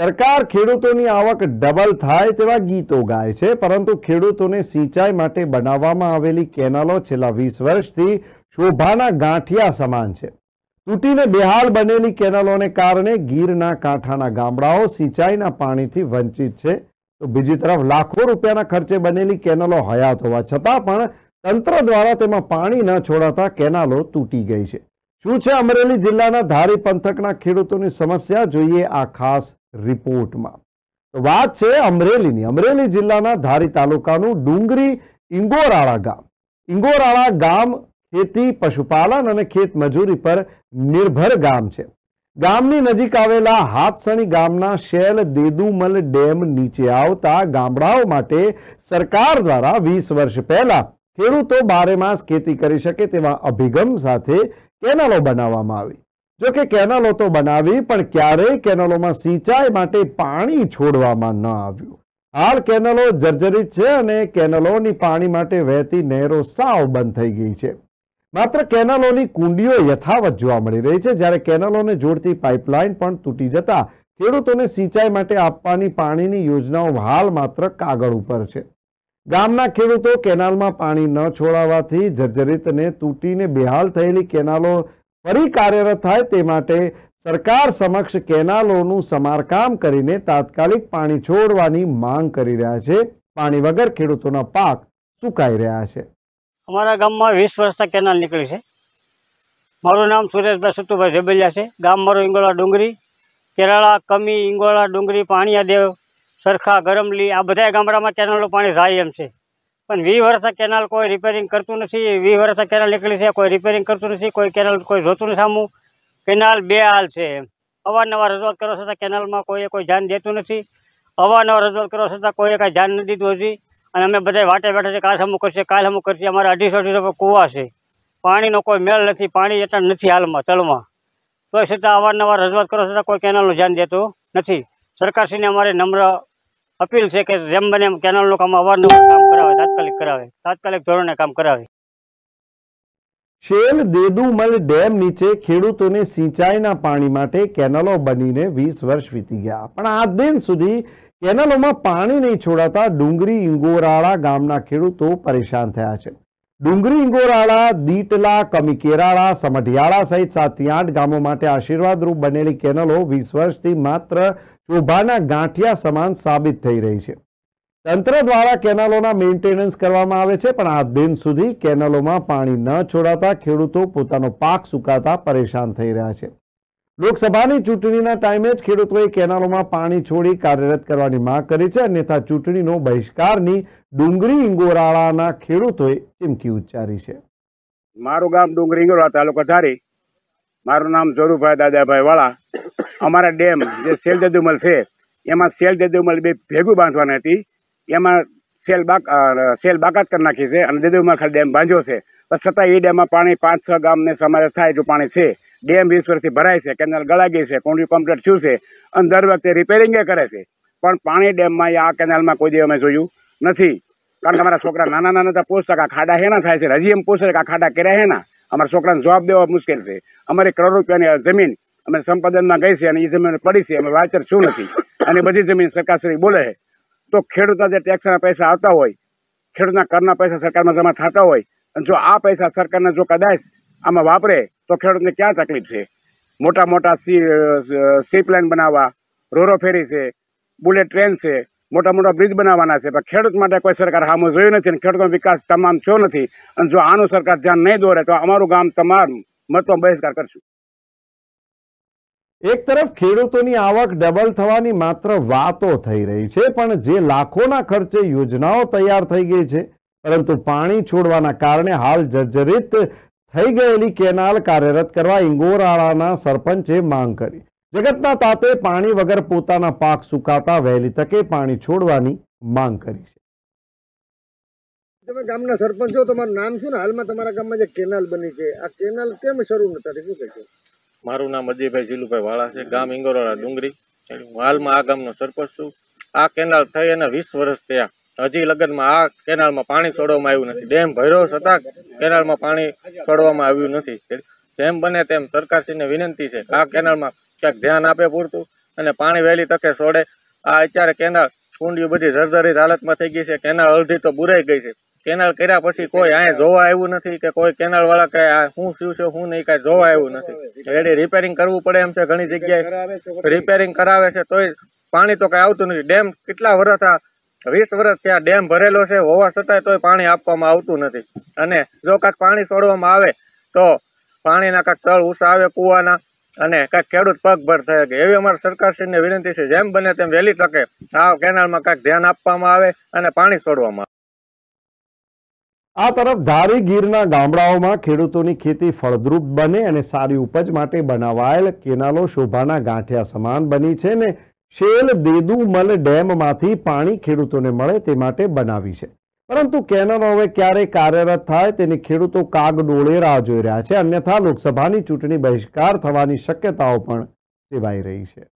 સરકાર ખેડૂતોની આવક ડબલ થાય તેવા ગીતો ગાય છે પરંતુ ખેડૂતોને સિંચાઈ માટે બનાવવામાં આવેલી કેનાલો છેલ્લા વીસ વર્ષથી શોભાના ગાંઠિયા સમાન છે તૂટીને બેહાલ બનેલી કેનાલોને કારણે ગીરના કાંઠાના ગામડાઓ સિંચાઈના પાણીથી વંચિત છે તો બીજી તરફ લાખો રૂપિયાના ખર્ચે બનેલી કેનાલો હયાત હોવા છતાં પણ તંત્ર દ્વારા તેમાં પાણી ન છોડાતા કેનાલો તૂટી ગઈ છે શું છે અમરેલી જિલ્લાના ધારી પંથકના ખેડૂતોની સમસ્યા જોઈએ આ ખાસ રિપોર્ટમાં તો વાત છે અમરેલીની અમરેલી જિલ્લાના ધારી તાલુકાનું ડુંગરી ઇંગોરાળા ગામ ઇંગોરાળા ગામ ખેતી પશુપાલન અને ખેત મજૂરી પર નિર્ભર ગામ છે ગામની નજીક આવેલા હાથસણી ગામના શેલ દેદુમલ ડેમ નીચે આવતા ગામડાઓ માટે સરકાર દ્વારા વીસ વર્ષ પહેલા ખેડૂતો બારેમાસ ખેતી કરી શકે તેવા અભિગમ સાથે કેનાલો બનાવવામાં આવી જો કે કેનાલો તો બનાવી પણ ક્યારેય કેનાલોમાં સિંચાઈ માટે પાણી છોડવામાં ન આવ્યું હાલ કેનલો જર્જરિત છે અને કેનલોની પાણી માટે વહેતી નહેરો સાવ બંધ થઈ ગઈ છે માત્ર કેનાલોની કુંડીઓ યથાવત જોવા મળી રહી છે જ્યારે કેનલોને જોડતી પાઇપલાઇન પણ તૂટી જતા ખેડૂતોને સિંચાઈ માટે આપવાની પાણીની યોજનાઓ હાલ માત્ર કાગળ ઉપર છે ગામના ખેડૂતો કેનાલમાં પાણી ન છોડાવવાથી જર્જરિતને તૂટીને બેહાલ થયેલી કેનાલો ફરી કાર્યરત થાય તે માટે સરકાર સમક્ષ કેનાલોનું સમારકામ કરીને તાત્કાલિક પાણી છોડવાની માંગ કરી રહ્યા છે પાણી વગર ખેડૂતોના પાક સુકાઈ રહ્યા છે અમારા ગામમાં વીસ વર્ષના કેનાલ નીકળી છે મારું નામ સુરેશભાઈ સતુભાઈ ઝબેલિયા છે ગામ મારું ઇંગોળા ડુંગરી કેરાળા કમી ઇંગોળા ડુંગરી પાણીયા દેવ સરખા ગરમલી આ બધા ગામડામાં કેનાલો પાણી જાય એમ છે 20 વર્ષ કેનાલ કોઈ રિપેરિંગ કરતું નથી 20 વર્ષા કેનાલ નીકળી છે કોઈ રિપેરિંગ કરતું નથી કોઈ કેનાલ કોઈ જોતું ન સામું કેનાલ બે હાલ છે અવારનવાર જોત કરો છો તો કેનાલ માં કોઈ કોઈ ધ્યાન દેતું નથી અવારનવાર જોત કરો છો તો કોઈ કે ધ્યાન ન દીધું છે અને અમે બધા વાટે બેઠા છીએ કાલ હમું કરશું કાલ હમું કરશું અમારે 250 રૂપિયા કોવા છે પાણીનો કોઈ મેલ નથી પાણી એટલું નથી હાલમાં તળમાં કોઈ છતા અવારનવાર રજવાત કરો છો તો કોઈ કેનાલ નું ધ્યાન દેતું નથી સરકાર શ્રી ને અમારે નમ્ર અપીલ છે કે જેમ બનેમ કેનાલ નું કામ અવારનવાર કામ તાત્કાલિક કરાવે તાત્કાલિક ધોરણે કામ કરાવે શેલ દેદુમલ ડેમ નીચે ખેડૂતોને સિંચાઈના પાણી માટે કેનલો બનીને વીસ વર્ષ વીતી ગયા પણ આ દિન સુધી કેનલોમાં પાણી નહીં છોડાતા ડુંગરી ઇંગોરાળા ગામના ખેડૂતો પરેશાન થયા છે ડુંગરી ઇંગોરાળા દીટલા કમી કેરાળા સમઢિયાળા સહિત સાતથી આઠ ગામો માટે આશીર્વાદરૂપ બનેલી કેનલો વીસ વર્ષથી માત્ર શોભાના ગાંઠિયા સમાન સાબિત થઈ રહી છે તંત્ર દ્વારા કેનાલોના મેન્ટેનન્સ કરવામાં આવે છે પણ આ દિન સુધી કેનાલોમાં પાણી ન છોડાતા ખેડૂતો પોતાનો પાક સુકાતા પરેશાન થઈ રહ્યા છે લોકસભાની ચૂંટણીના ટાઈમે જ ખેડૂતોએ કેનાલોમાં પાણી છોડી કાર્યરત કરવાની માંગ કરી છે અન્યથા ચૂંટણીનો બહિષ્કારની ડુંગરી ઇંગોરાળાના ખેડૂતોએ ચીમકી ઉચ્ચારી છે મારું ગામ ડુંગરી ઇંગોરાળા તાલુકો ધારી મારું નામ જોરુભાઈ દાદાભાઈ વાળા અમારા ડેમ જે સેલ જદુમલ છે એમાં સેલ જદુમલ બે ભેગું બાંધવાની હતી એમાં સેલ બાક સેલ બાકાત કરી નાખી છે અને દેદેવમાખલ ડેમ બાંધ્યો છે પણ છતાં એ ડેમમાં પાણી પાંચ છ ગામને સમાવેશ થાય જો પાણી છે ડેમ વીસ વર્ષથી ભરાય છે કેનાલ ગળા ગઈ છે કોન્ટ્રી કમ્પ્લીટ શું છે અને દર વખતે રિપેરિંગે કરે છે પણ પાણી ડેમમાં એ આ કેનાલમાં કોઈ દિવસ અમે જોયું નથી કારણ કે અમારા છોકરા નાના નાના હતા પૂછતા કે ખાડા હેના થાય છે હજી એમ પૂછે કે આ ખાડા કર્યા હેના અમારા છોકરાને જવાબ દેવા મુશ્કેલ છે અમારી કરોડ રૂપિયાની જમીન અમે સંપાદનમાં ગઈ છે અને એ જમીન પડી છે અમે વાચર શું નથી અને બધી જમીન સરકારશ્રી બોલે છે તો ખેડુકા દે ટેક્સ ના પૈસા આવતા હોય ખેડુના કરના પૈસા સરકારમાં જમા થાતા હોય અને જો આ પૈસા સરકારને જો કદાઈસ આમાં વાપરે તો ખેડુકને ક્યા તકલીફ છે મોટા મોટા સેફ લાઈન બનાવવા રોરો ફેરી છે બુલેટ ટ્રેન છે મોટા મોટા બ્રિજ બનાવવાના છે પણ ખેડુક માટે કોઈ સરકાર હામો જોયો નથી અને ખેડુકો વિકાસ તમામ થયો નથી અને જો આનો સરકાર ધ્યાન નઈ દોરે તો અમારું ગામ તમાર મત બહેસકાર કરશું એક તરફ ખેડૂતોની આવક ડબલ થવાની માત્ર વાતો થઈ રહી છે પણ જે લાખોના ખર્ચે યોજનાઓ તૈયાર થઈ ગઈ છે પરંતુ પાણી છોડવાના કારણે હાલ જર્જરિત થઈ ગયેલી કેનાલ કાર્યરત કરવા ઇંગોરાળાના સરપંચે માંગ કરી જગતના તાતે પાણી વગર પોતાના પાક સુકાતા વહેલી તકે પાણી છોડવાની માંગ કરી છે તમે ગામના સરપંચ છો તમારું નામ શું ને હાલમાં તમારા ગામમાં જે કેનાલ બની છે આ કેનાલ કેમ શરૂ નથી શું કહેશો મારું નામ અજયભાઈ જીલુભાઈ વાળા છે ગામ ઇંગોરાળા ડુંગરી હું હાલમાં આ ગામનો સરપંચ છું આ કેનાલ થઈ અને વીસ વર્ષ થયા હજી લગ્નમાં આ કેનાલમાં પાણી છોડવામાં આવ્યું નથી ડેમ ભર્યો છતાં કેનાલમાં પાણી છોડવામાં આવ્યું નથી જેમ બને તેમ સરકારશ્રીને વિનંતી છે આ કેનાલમાં ક્યાંક ધ્યાન આપે પૂરતું અને પાણી વહેલી તકે છોડે આ અત્યારે કેનાલ કુંડિયું બધી જર્જરિત હાલતમાં થઈ ગઈ છે કેનાલ અડધી તો બુરાઈ ગઈ છે કેનાલ કર્યા પછી કોઈ અહીંયા જોવા આવ્યું નથી કે કોઈ કેનાલ વાળા કે શું શું છે શું નહીં કાંઈ જોવા આવ્યું નથી રેડી રિપેરિંગ કરવું પડે એમ છે ઘણી જગ્યાએ રિપેરિંગ કરાવે છે તોય પાણી તો કાંઈ આવતું નથી ડેમ કેટલા વર્ષ આ વીસ વર્ષ ત્યાં ડેમ ભરેલો છે હોવા છતાંય તોય પાણી આપવામાં આવતું નથી અને જો કાંઈક પાણી છોડવામાં આવે તો પાણીના કાંઈક તળ ઉસા આવે કૂવાના અને કાંઈક ખેડૂત પગભર થાય કે એવી અમારી સરકારશ્રીને વિનંતી છે જેમ બને તેમ વહેલી તકે આ કેનાલમાં કાંઈક ધ્યાન આપવામાં આવે અને પાણી છોડવામાં આવે આ તરફ ધારી ગીરના ગામડાઓમાં ખેડૂતોની ખેતી ફળદ્રુપ બને અને સારી ઉપજ માટે બનાવાયેલ કેનાલો શોભાના ગાંઠિયા સમાન બની છે ને શેલ દેદુમલ ડેમમાંથી પાણી ખેડૂતોને મળે તે માટે બનાવી છે પરંતુ કેનાલો હવે ક્યારે કાર્યરત થાય તેની ખેડૂતો કાગ ડોળે રાહ જોઈ રહ્યા છે અન્યથા લોકસભાની ચૂંટણી બહિષ્કાર થવાની શક્યતાઓ પણ સેવાઈ રહી છે